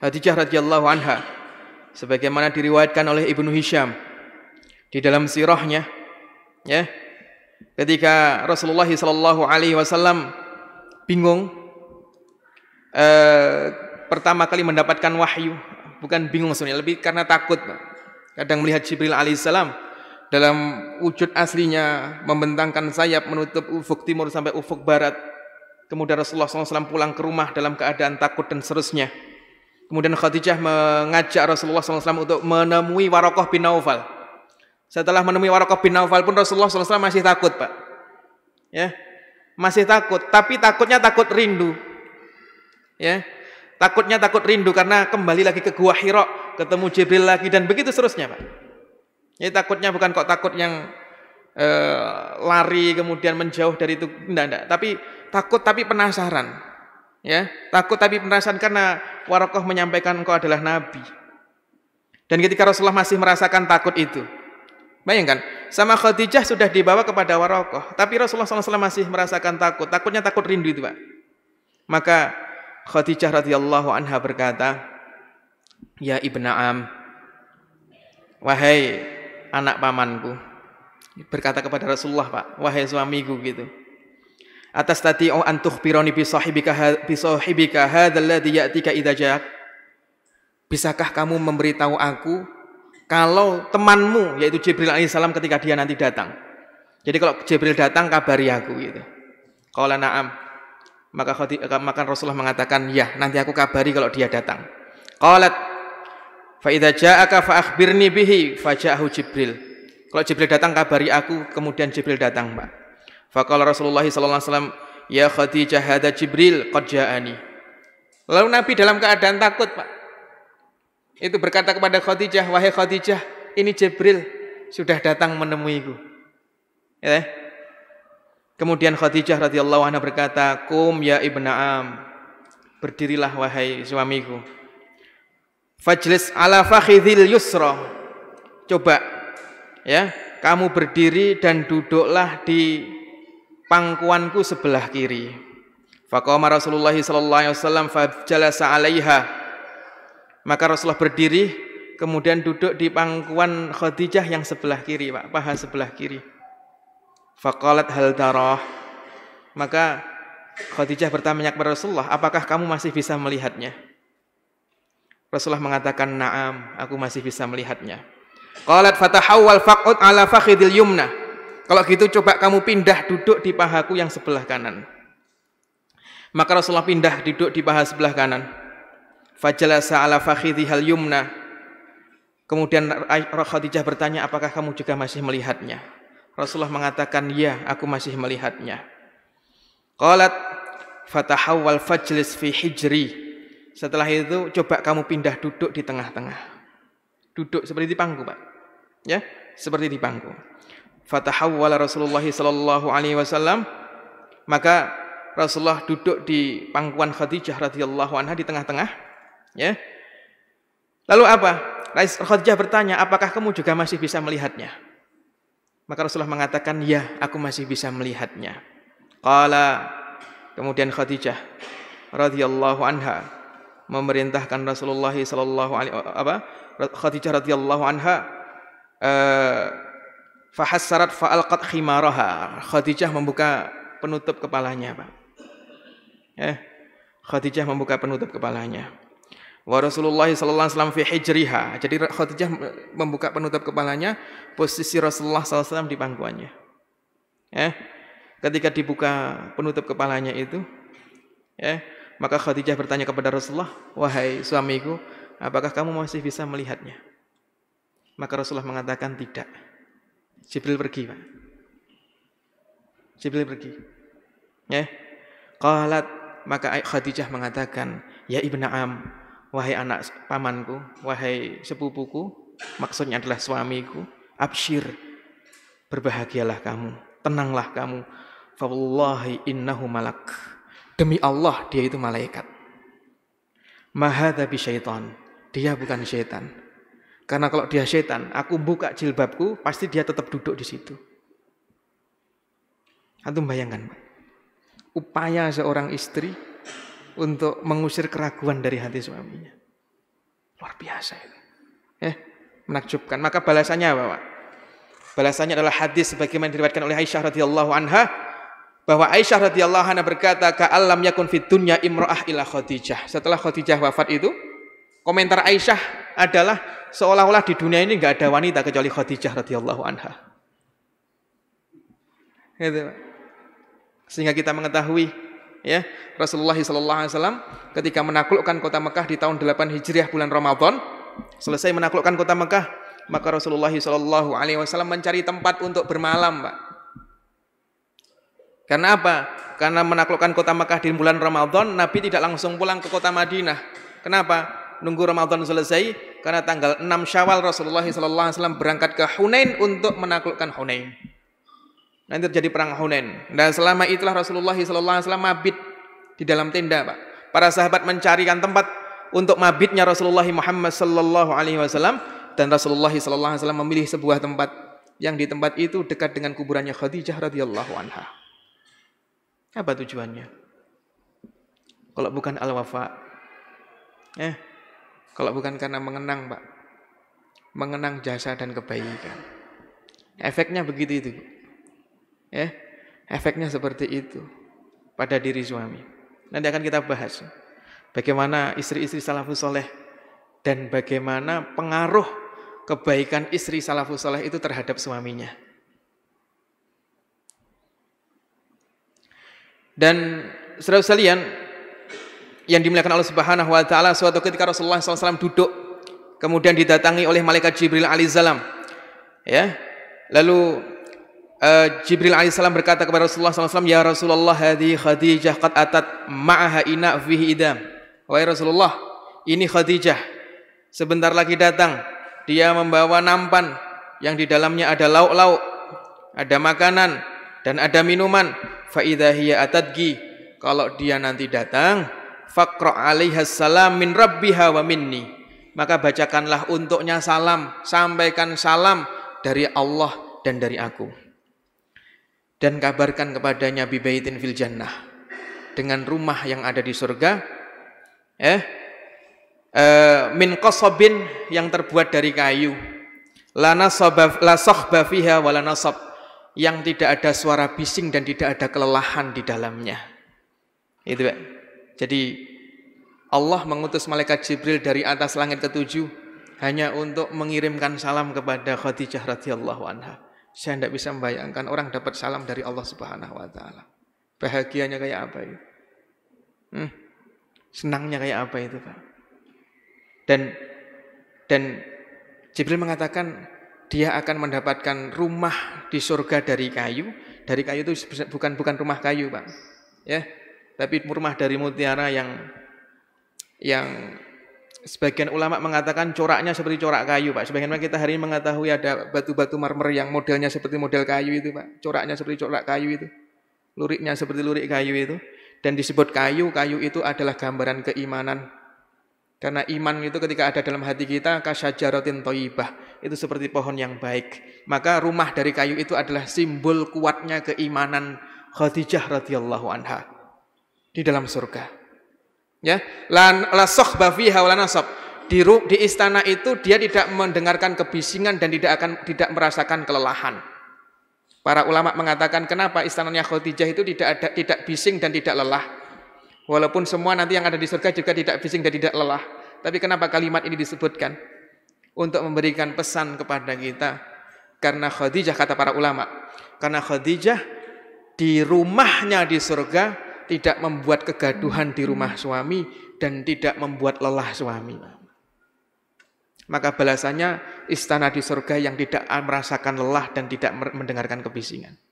Khadijah radhiyallahu anha sebagaimana diriwayatkan oleh Ibnu Hisham di dalam sirahnya ya ketika Rasulullah sallallahu alaihi wasallam bingung eh, pertama kali mendapatkan wahyu bukan bingung sebenarnya lebih karena takut kadang melihat Jibril alaihissalam dalam wujud aslinya membentangkan sayap menutup ufuk timur sampai ufuk barat. Kemudian Rasulullah SAW pulang ke rumah dalam keadaan takut dan seterusnya. Kemudian Khadijah mengajak Rasulullah SAW untuk menemui Warokoh bin Naufal. Setelah menemui Warokoh bin Naufal pun Rasulullah SAW masih takut, Pak. Ya, masih takut. Tapi takutnya takut rindu. Ya, takutnya takut rindu karena kembali lagi ke Gua Hiro, ketemu Jibril lagi dan begitu seterusnya, Pak. Jadi ya, takutnya bukan kok takut yang eh, lari kemudian menjauh dari itu, tidak. tidak. Tapi takut tapi penasaran Ya, takut tapi penasaran karena Warokoh menyampaikan engkau adalah nabi. Dan ketika Rasulullah masih merasakan takut itu. Bayangkan, sama Khadijah sudah dibawa kepada Warokoh, tapi Rasulullah SAW masih merasakan takut. Takutnya takut rindu itu, Pak. Maka Khadijah radhiyallahu anha berkata, "Ya Ibna Am, wahai anak pamanku." Berkata kepada Rasulullah, "Pak, wahai suamiku gitu." atas tati o oh, antuh pironi bi sahibika hadzal adalah ya'tika tika Bisakah kamu memberitahu aku kalau temanmu yaitu Jibril alaihissalam ketika dia nanti datang. Jadi kalau Jibril datang kabari aku gitu. kalau na'am. Maka eh, makan Rasulullah mengatakan, "Ya, nanti aku kabari kalau dia datang." kalat fa idza ja'aka fa bihi fa Jibril. Kalau Jibril datang kabari aku, kemudian Jibril datang, Mbak. Fakal Rasulullah SAW, alaihi wasallam, "Ya Khadijah hada Jibril qad ja'ani." Lalu Nabi dalam keadaan takut, Pak. Itu berkata kepada Khadijah, "Wahai Khadijah, ini Jibril sudah datang menemuiku." Ya. Kemudian Khadijah radhiyallahu anha berkata, "Kum ya Ibna Am." Berdirilah wahai suamiku. Fajlis ala fakhidhil yusra. Coba ya, kamu berdiri dan duduklah di pangkuanku sebelah kiri. Faqama Rasulullah sallallahu alaihi wasallam fajalasa 'alaiha. Maka Rasulullah berdiri kemudian duduk di pangkuan Khadijah yang sebelah kiri, Pak, paha sebelah kiri. Faqalat hal tarah. Maka Khadijah bertanya kepada Rasulullah, "Apakah kamu masih bisa melihatnya?" Rasulullah mengatakan, "Na'am, aku masih bisa melihatnya." Qalat fatahawwal faq'ud ala fakhidil yumna. Kalau gitu coba kamu pindah duduk di pahaku yang sebelah kanan. Maka Rasulullah pindah duduk di paha sebelah kanan. Fajalasa ala hal yumna. Kemudian Khadijah bertanya, apakah kamu juga masih melihatnya? Rasulullah mengatakan, ya, aku masih melihatnya. Qalat fatahawwal fajlis fi hijri. Setelah itu, coba kamu pindah duduk di tengah-tengah. Duduk seperti di pangku, Pak. Ya, seperti di pangku fatahawwala Rasulullah sallallahu alaihi wasallam maka Rasulullah duduk di pangkuan Khadijah radhiyallahu anha di tengah-tengah ya lalu apa Khadijah bertanya apakah kamu juga masih bisa melihatnya maka Rasulullah mengatakan ya aku masih bisa melihatnya qala kemudian Khadijah radhiyallahu anha memerintahkan Rasulullah sallallahu alaihi apa Khadijah radhiyallahu anha uh, Fahasarat fa'alqat khimaraha. Khadijah membuka penutup kepalanya, Pak. Eh, Khadijah membuka penutup kepalanya. Wa Rasulullah sallallahu alaihi wasallam fi hijriha. Jadi Khadijah membuka penutup kepalanya, posisi Rasulullah sallallahu alaihi wasallam di pangkuannya. Eh, ketika dibuka penutup kepalanya itu, eh, maka Khadijah bertanya kepada Rasulullah, "Wahai suamiku, apakah kamu masih bisa melihatnya?" Maka Rasulullah mengatakan, "Tidak." Jibril pergi, Pak. Jibril pergi. Ya. Qalat maka Khadijah mengatakan, "Ya Ibnu Am, wahai anak pamanku, wahai sepupuku, maksudnya adalah suamiku, absyir. Berbahagialah kamu, tenanglah kamu. Fa wallahi innahu malak." Demi Allah, dia itu malaikat. maha syaitan. Dia bukan syaitan. Karena kalau dia setan, aku buka jilbabku, pasti dia tetap duduk di situ. Antum bayangkan, Upaya seorang istri untuk mengusir keraguan dari hati suaminya. Luar biasa itu. Eh, menakjubkan. Maka balasannya apa, Pak? Balasannya adalah hadis sebagaimana diriwayatkan oleh Aisyah radhiyallahu anha bahwa Aisyah radhiyallahu anha berkata ka'allam yakun fid dunya imra'ah ila Khadijah. Setelah Khadijah wafat itu, komentar Aisyah adalah seolah-olah di dunia ini nggak ada wanita kecuali Khadijah radhiyallahu anha. Gitu. Sehingga kita mengetahui ya Rasulullah alaihi wasallam ketika menaklukkan kota Mekah di tahun 8 Hijriah bulan Ramadan selesai menaklukkan kota Mekah maka Rasulullah alaihi wasallam mencari tempat untuk bermalam Pak. Karena apa? Karena menaklukkan kota Mekah di bulan Ramadan, Nabi tidak langsung pulang ke kota Madinah. Kenapa? nunggu Ramadan selesai karena tanggal 6 Syawal Rasulullah sallallahu alaihi wasallam berangkat ke Hunain untuk menaklukkan Hunain. Nanti terjadi perang Hunain. Dan selama itulah Rasulullah sallallahu alaihi wasallam mabit di dalam tenda, Pak. Para sahabat mencarikan tempat untuk mabitnya Rasulullah Muhammad Sallallahu Alaihi Wasallam dan Rasulullah Sallallahu Alaihi Wasallam memilih sebuah tempat yang di tempat itu dekat dengan kuburannya Khadijah radhiyallahu anha. Apa tujuannya? Kalau bukan al-wafa. Eh, kalau bukan karena mengenang, Pak. Mengenang jasa dan kebaikan. Efeknya begitu itu. Ya. Efeknya seperti itu pada diri suami. Nanti akan kita bahas bagaimana istri-istri salafus soleh dan bagaimana pengaruh kebaikan istri salafus soleh itu terhadap suaminya. Dan saudara sekalian, yang dimuliakan Allah Subhanahu wa taala suatu ketika Rasulullah SAW duduk kemudian didatangi oleh malaikat Jibril alaihissalam ya lalu uh, Jibril alaihissalam berkata kepada Rasulullah SAW ya Rasulullah hadi Khadijah qad atat ma'aha ina fihi idam wahai Rasulullah ini Khadijah sebentar lagi datang dia membawa nampan yang di dalamnya ada lauk-lauk ada makanan dan ada minuman fa idza hiya atadgi kalau dia nanti datang faqra alaiha salam min rabbiha wa minni maka bacakanlah untuknya salam sampaikan salam dari Allah dan dari aku dan kabarkan kepadanya bibaitin fil jannah dengan rumah yang ada di surga eh Uh, min qasabin yang terbuat dari kayu la nasabaf la sahba fiha nasab yang tidak ada suara bising dan tidak ada kelelahan di dalamnya itu Pak jadi Allah mengutus malaikat Jibril dari atas langit ketujuh hanya untuk mengirimkan salam kepada Khadijah radhiyallahu anha. Saya tidak bisa membayangkan orang dapat salam dari Allah Subhanahu wa taala. Bahagianya kayak apa itu? Hmm? Senangnya kayak apa itu, Pak? Dan dan Jibril mengatakan dia akan mendapatkan rumah di surga dari kayu. Dari kayu itu bukan bukan rumah kayu, Pak. Ya, tapi rumah dari mutiara yang yang sebagian ulama mengatakan coraknya seperti corak kayu, Pak. Sebagaimana kita hari ini mengetahui ada batu-batu marmer yang modelnya seperti model kayu itu, Pak. Coraknya seperti corak kayu itu. Luriknya seperti lurik kayu itu. Dan disebut kayu, kayu itu adalah gambaran keimanan. Karena iman itu ketika ada dalam hati kita kasyajarotin toibah itu seperti pohon yang baik. Maka rumah dari kayu itu adalah simbol kuatnya keimanan Khadijah radhiyallahu anha di dalam surga. Ya, la la sohba fiha Di, di istana itu dia tidak mendengarkan kebisingan dan tidak akan tidak merasakan kelelahan. Para ulama mengatakan kenapa istananya Khadijah itu tidak ada tidak bising dan tidak lelah. Walaupun semua nanti yang ada di surga juga tidak bising dan tidak lelah. Tapi kenapa kalimat ini disebutkan? Untuk memberikan pesan kepada kita. Karena Khadijah kata para ulama, karena Khadijah di rumahnya di surga tidak membuat kegaduhan di rumah suami dan tidak membuat lelah suami. Maka balasannya istana di surga yang tidak merasakan lelah dan tidak mendengarkan kebisingan.